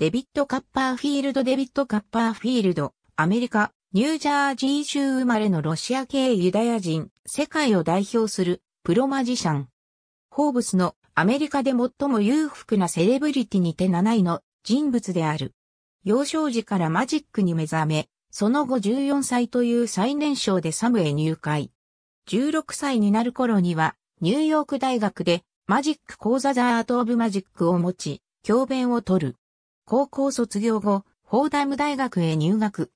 デビット・カッパーフィールド・デビット・カッパーフィールド、アメリカ、ニュージャージー州生まれのロシア系ユダヤ人、世界を代表するプロマジシャン。ホーブスのアメリカで最も裕福なセレブリティにて7位の人物である。幼少時からマジックに目覚め、その後14歳という最年少でサムへ入会。16歳になる頃には、ニューヨーク大学でマジック講座ザアートオブマジックを持ち、教鞭を取る。高校卒業後、フォーダム大学へ入学。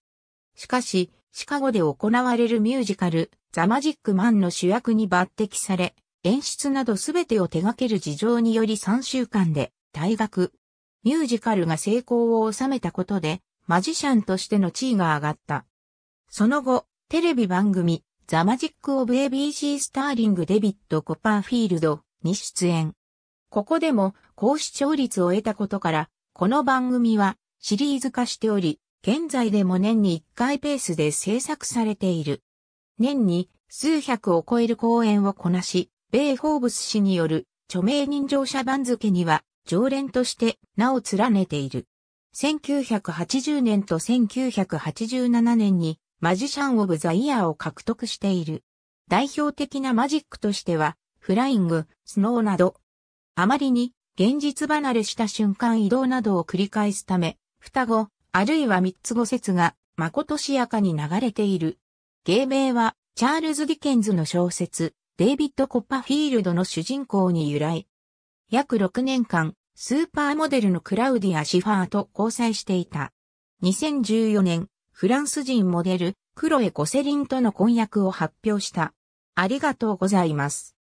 しかし、シカゴで行われるミュージカル、ザ・マジック・マンの主役に抜擢され、演出などすべてを手掛ける事情により3週間で退学。ミュージカルが成功を収めたことで、マジシャンとしての地位が上がった。その後、テレビ番組、ザ・マジック・オブ・ ABC スターリング・デビッド・コパーフィールドに出演。ここでも高視聴率を得たことから、この番組はシリーズ化しており、現在でも年に1回ペースで制作されている。年に数百を超える公演をこなし、米フォーブス氏による著名人乗車番付には常連として名を連ねている。1980年と1987年にマジシャン・オブ・ザ・イヤーを獲得している。代表的なマジックとしては、フライング、スノーなど、あまりに現実離れした瞬間移動などを繰り返すため、双子、あるいは三つ語説が、まことしやかに流れている。芸名は、チャールズ・ディケンズの小説、デイビッド・コッパフィールドの主人公に由来。約6年間、スーパーモデルのクラウディア・シファーと交際していた。2014年、フランス人モデル、クロエ・コセリンとの婚約を発表した。ありがとうございます。